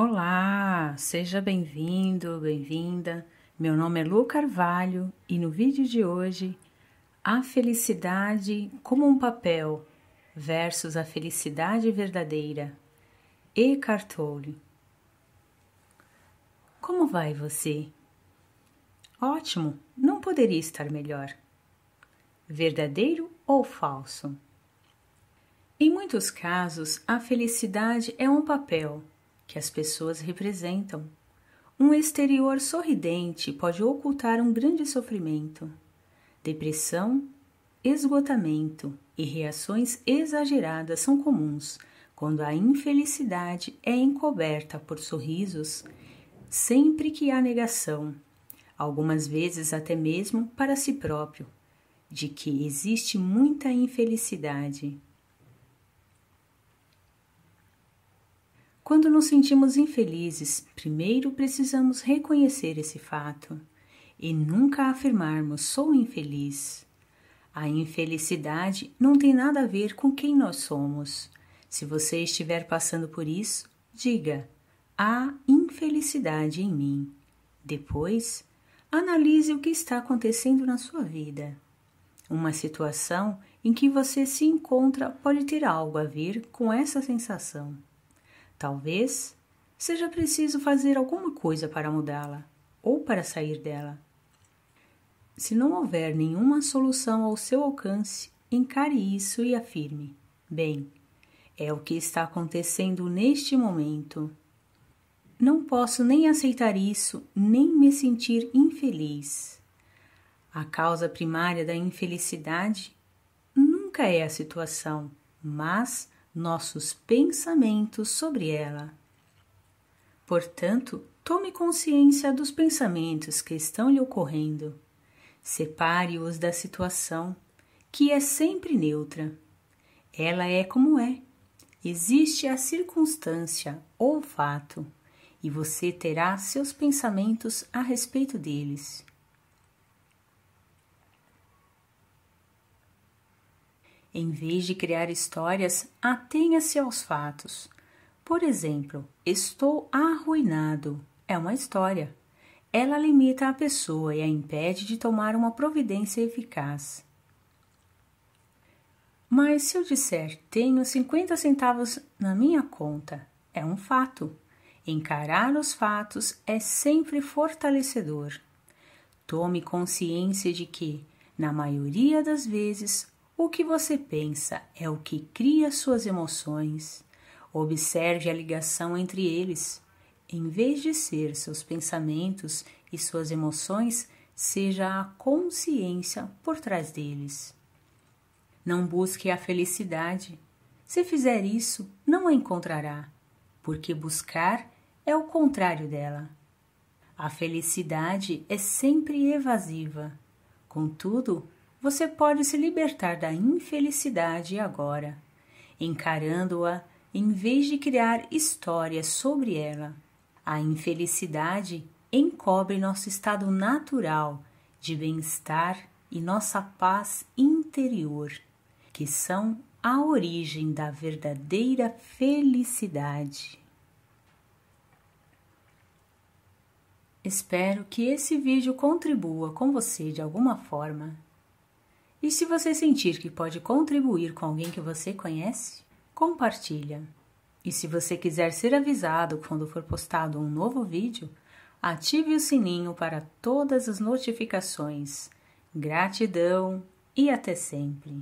Olá, seja bem-vindo, bem-vinda. Meu nome é Lu Carvalho e no vídeo de hoje, a felicidade como um papel versus a felicidade verdadeira. E Tolle. Como vai você? Ótimo, não poderia estar melhor. Verdadeiro ou falso? Em muitos casos, a felicidade é um papel que as pessoas representam. Um exterior sorridente pode ocultar um grande sofrimento, depressão, esgotamento e reações exageradas são comuns quando a infelicidade é encoberta por sorrisos, sempre que há negação, algumas vezes até mesmo para si próprio, de que existe muita infelicidade. Quando nos sentimos infelizes, primeiro precisamos reconhecer esse fato e nunca afirmarmos sou infeliz. A infelicidade não tem nada a ver com quem nós somos. Se você estiver passando por isso, diga: há infelicidade em mim. Depois, analise o que está acontecendo na sua vida. Uma situação em que você se encontra pode ter algo a ver com essa sensação. Talvez seja preciso fazer alguma coisa para mudá-la ou para sair dela. Se não houver nenhuma solução ao seu alcance, encare isso e afirme: Bem, é o que está acontecendo neste momento. Não posso nem aceitar isso, nem me sentir infeliz. A causa primária da infelicidade nunca é a situação, mas nossos pensamentos sobre ela. Portanto, tome consciência dos pensamentos que estão lhe ocorrendo. Separe-os da situação, que é sempre neutra. Ela é como é. Existe a circunstância ou fato, e você terá seus pensamentos a respeito deles. Em vez de criar histórias, atenha-se aos fatos. Por exemplo, estou arruinado é uma história. Ela limita a pessoa e a impede de tomar uma providência eficaz. Mas se eu disser tenho 50 centavos na minha conta, é um fato. Encarar os fatos é sempre fortalecedor. Tome consciência de que, na maioria das vezes, o que você pensa é o que cria suas emoções. Observe a ligação entre eles. Em vez de ser seus pensamentos e suas emoções, seja a consciência por trás deles. Não busque a felicidade. Se fizer isso, não a encontrará, porque buscar é o contrário dela. A felicidade é sempre evasiva. Contudo, você pode se libertar da infelicidade agora, encarando-a em vez de criar histórias sobre ela. A infelicidade encobre nosso estado natural de bem-estar e nossa paz interior, que são a origem da verdadeira felicidade. Espero que esse vídeo contribua com você de alguma forma e se você sentir que pode contribuir com alguém que você conhece, compartilha. E se você quiser ser avisado quando for postado um novo vídeo, ative o sininho para todas as notificações. Gratidão e até sempre!